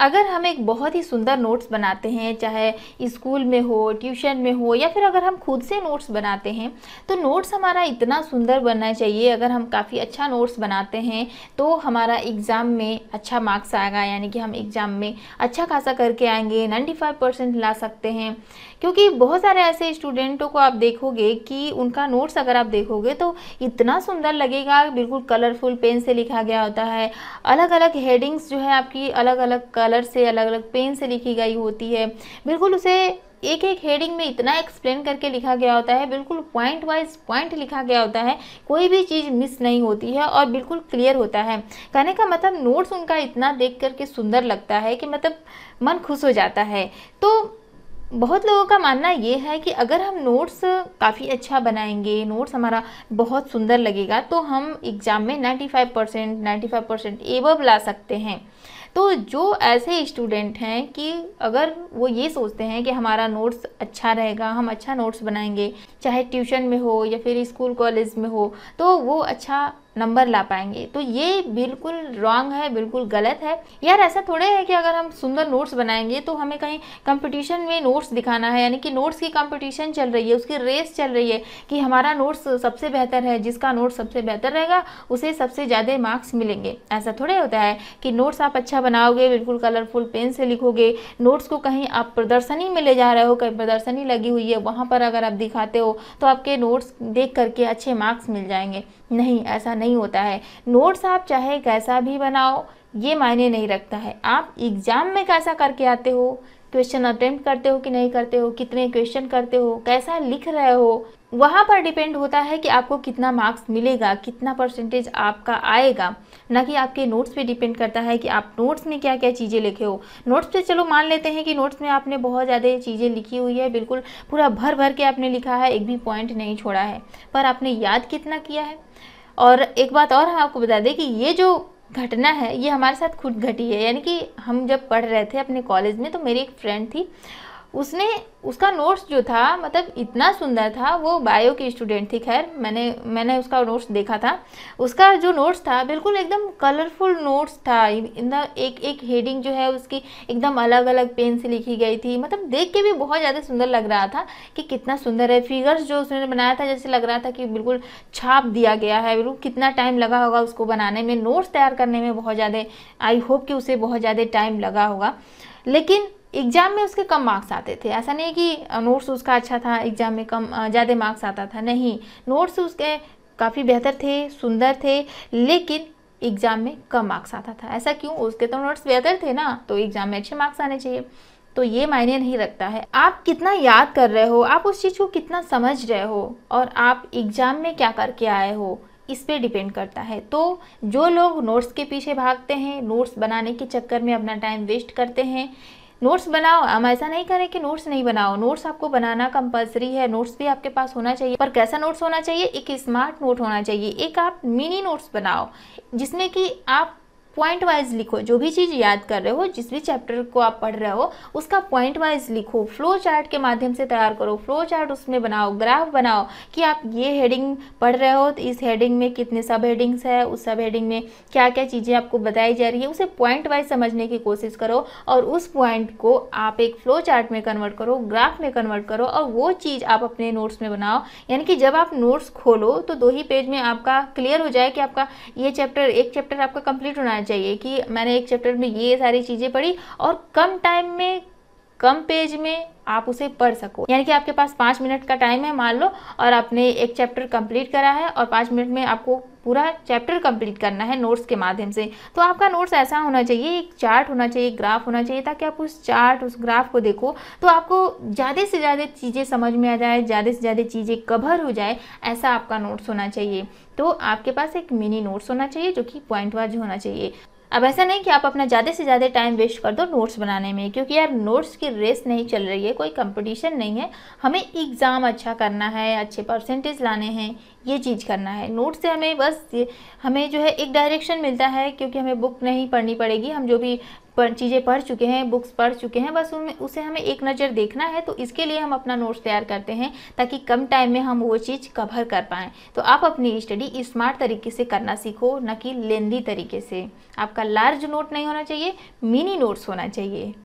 अगर हम एक बहुत ही सुंदर नोट्स बनाते हैं चाहे स्कूल में हो ट्यूशन में हो या फिर अगर हम खुद से नोट्स बनाते हैं तो नोट्स हमारा इतना सुंदर बनना चाहिए अगर हम काफ़ी अच्छा नोट्स बनाते हैं तो हमारा एग्ज़ाम में अच्छा मार्क्स आएगा यानी कि हम एग्ज़ाम में अच्छा खासा करके आएंगे नाइन्टी फाइव परसेंट ला सकते हैं क्योंकि बहुत सारे ऐसे स्टूडेंटों को आप देखोगे कि उनका नोट्स अगर आप देखोगे तो इतना सुंदर लगेगा बिल्कुल कलरफुल पेन से लिखा गया होता है अलग अलग हेडिंग्स जो है आपकी अलग अलग कलर कलर से अलग अलग पेन से लिखी गई होती है बिल्कुल उसे एक एक हेडिंग में इतना एक्सप्लेन करके लिखा गया होता है बिल्कुल पॉइंट वाइज पॉइंट लिखा गया होता है कोई भी चीज़ मिस नहीं होती है और बिल्कुल क्लियर होता है कहने का मतलब नोट्स उनका इतना देख करके सुंदर लगता है कि मतलब मन खुश हो जाता है तो बहुत लोगों का मानना ये है कि अगर हम नोट्स काफ़ी अच्छा बनाएंगे नोट्स हमारा बहुत सुंदर लगेगा तो हम एग्ज़ाम में 95 percent ninety five percent above ला सकते हैं तो जो ऐसे स्टूडेंट हैं कि अगर वो ये सोचते हैं कि हमारा नोट्स अच्छा रहेगा हम अच्छा नोट्स बनाएंगे चाहे ट्यूशन में हो या फिर स्कूल कॉलेज में हो तो वो अच्छा नंबर ला पाएंगे तो ये बिल्कुल रॉन्ग है बिल्कुल गलत है यार ऐसा थोड़े है कि अगर हम सुंदर नोट्स बनाएंगे तो हमें कहीं कंपटीशन में नोट्स दिखाना है यानी कि नोट्स की कंपटीशन चल रही है उसकी रेस चल रही है कि हमारा नोट्स सबसे बेहतर है जिसका नोट्स सबसे बेहतर रहेगा उसे सबसे ज़्यादा मार्क्स मिलेंगे ऐसा थोड़े होता है कि नोट्स आप अच्छा बनाओगे बिल्कुल कलरफुल पेन से लिखोगे नोट्स को कहीं आप प्रदर्शनी में ले जा रहे हो कहीं प्रदर्शनी लगी हुई है वहाँ पर अगर आप दिखाते हो तो आपके नोट्स देख करके अच्छे मार्क्स मिल जाएंगे नहीं ऐसा नहीं होता है नोट्स आप चाहे कैसा भी बनाओ ये मायने नहीं रखता है आप एग्ज़ाम में कैसा करके आते हो क्वेश्चन अटेम्प्ट करते हो कि नहीं करते हो कितने क्वेश्चन करते हो कैसा लिख रहे हो वहाँ पर डिपेंड होता है कि आपको कितना मार्क्स मिलेगा कितना परसेंटेज आपका आएगा ना कि आपके नोट्स पे डिपेंड करता है कि आप नोट्स में क्या क्या चीज़ें लिखे हो नोट्स पे चलो मान लेते हैं कि नोट्स में आपने बहुत ज़्यादा चीज़ें लिखी हुई है बिल्कुल पूरा भर भर के आपने लिखा है एक भी पॉइंट नहीं छोड़ा है पर आपने याद कितना किया है और एक बात और हम आपको बता दें कि ये जो घटना है ये हमारे साथ खुद घटी है यानी कि हम जब पढ़ रहे थे अपने कॉलेज में तो मेरी एक फ्रेंड थी उसने उसका नोट्स जो था मतलब इतना सुंदर था वो बायो की स्टूडेंट थी खैर मैंने मैंने उसका नोट्स देखा था उसका जो नोट्स था बिल्कुल एकदम कलरफुल नोट्स था एकदम एक एक हेडिंग जो है उसकी एकदम अलग अलग पेन से लिखी गई थी मतलब देख के भी बहुत ज़्यादा सुंदर लग रहा था कि कितना सुंदर है फिगर्स जो उसने बनाया था जैसे लग रहा था कि बिल्कुल छाप दिया गया है बिल्कुल कितना टाइम लगा होगा उसको बनाने में नोट्स तैयार करने में बहुत ज़्यादा आई होप कि उसे बहुत ज़्यादा टाइम लगा होगा लेकिन एग्ज़ाम में उसके कम मार्क्स आते थे ऐसा नहीं कि नोट्स उसका अच्छा था एग्ज़ाम में कम ज़्यादा मार्क्स आता था नहीं नोट्स उसके काफ़ी बेहतर थे सुंदर थे लेकिन एग्ज़ाम में कम मार्क्स आता था ऐसा क्यों उसके तो नोट्स बेहतर थे ना तो एग्ज़ाम में अच्छे मार्क्स आने चाहिए तो ये मायने नहीं रखता है आप कितना याद कर रहे हो आप उस चीज़ को कितना समझ रहे हो और आप एग्ज़ाम में क्या करके आए हो इस पे डिपेंड करता है तो जो लोग नोट्स के पीछे भागते हैं नोट्स बनाने के चक्कर में अपना टाइम वेस्ट करते हैं नोट्स बनाओ हम ऐसा नहीं करें कि नोट्स नहीं बनाओ नोट्स आपको बनाना कंपलसरी है नोट्स भी आपके पास होना चाहिए पर कैसा नोट्स होना चाहिए एक स्मार्ट नोट होना चाहिए एक आप मिनी नोट्स बनाओ जिसमें कि आप पॉइंट वाइज लिखो जो भी चीज़ याद कर रहे हो जिस भी चैप्टर को आप पढ़ रहे हो उसका पॉइंट वाइज लिखो फ्लो चार्ट के माध्यम से तैयार करो फ्लो चार्ट उसमें बनाओ ग्राफ बनाओ कि आप ये हेडिंग पढ़ रहे हो तो इस हेडिंग में कितने सब हेडिंग्स है उस सब हेडिंग में क्या क्या चीज़ें आपको बताई जा रही है उसे पॉइंट वाइज समझने की कोशिश करो और उस पॉइंट को आप एक फ्लो चार्ट में कन्वर्ट करो ग्राफ में कन्वर्ट करो और वो चीज़ आप अपने नोट्स में बनाओ यानी कि जब आप नोट्स खोलो तो दो ही पेज में आपका क्लियर हो जाए कि आपका ये चैप्टर एक चैप्टर आपका कंप्लीट होना चाहिए कि मैंने एक चैप्टर में ये सारी चीज़ें पढ़ी और कम टाइम में कम पेज में आप उसे पढ़ सको यानी कि आपके पास पाँच मिनट का टाइम है मान लो और आपने एक चैप्टर कंप्लीट करा है और पाँच मिनट में आपको पूरा चैप्टर कंप्लीट करना है नोट्स के माध्यम से तो आपका नोट्स ऐसा होना चाहिए एक चार्ट होना चाहिए ग्राफ होना चाहिए ताकि आप उस चार्ट उस ग्राफ को देखो तो आपको ज़्यादा से ज़्यादा चीज़ें समझ में आ जाए ज़्यादा से ज़्यादा चीज़ें कवर हो जाए ऐसा आपका नोट्स होना चाहिए तो आपके पास एक मिनी नोट्स होना चाहिए जो कि पॉइंट वाइज होना चाहिए अब ऐसा नहीं कि आप अपना ज़्यादा से ज़्यादा टाइम वेस्ट कर दो नोट्स बनाने में क्योंकि यार नोट्स की रेस नहीं चल रही है कोई कंपटीशन नहीं है हमें एग्ज़ाम अच्छा करना है अच्छे परसेंटेज लाने हैं ये चीज़ करना है नोट्स से हमें बस हमें जो है एक डायरेक्शन मिलता है क्योंकि हमें बुक नहीं पढ़नी पड़ेगी हम जो भी चीज़ें पढ़ चुके हैं बुक्स पढ़ चुके हैं बस उनमें उसे हमें एक नज़र देखना है तो इसके लिए हम अपना नोट्स तैयार करते हैं ताकि कम टाइम में हम वो चीज़ कवर कर पाएँ तो आप अपनी स्टडी स्मार्ट तरीके से करना सीखो न कि लेंदी तरीके से आपका लार्ज नोट नहीं होना चाहिए मिनी नोट्स होना चाहिए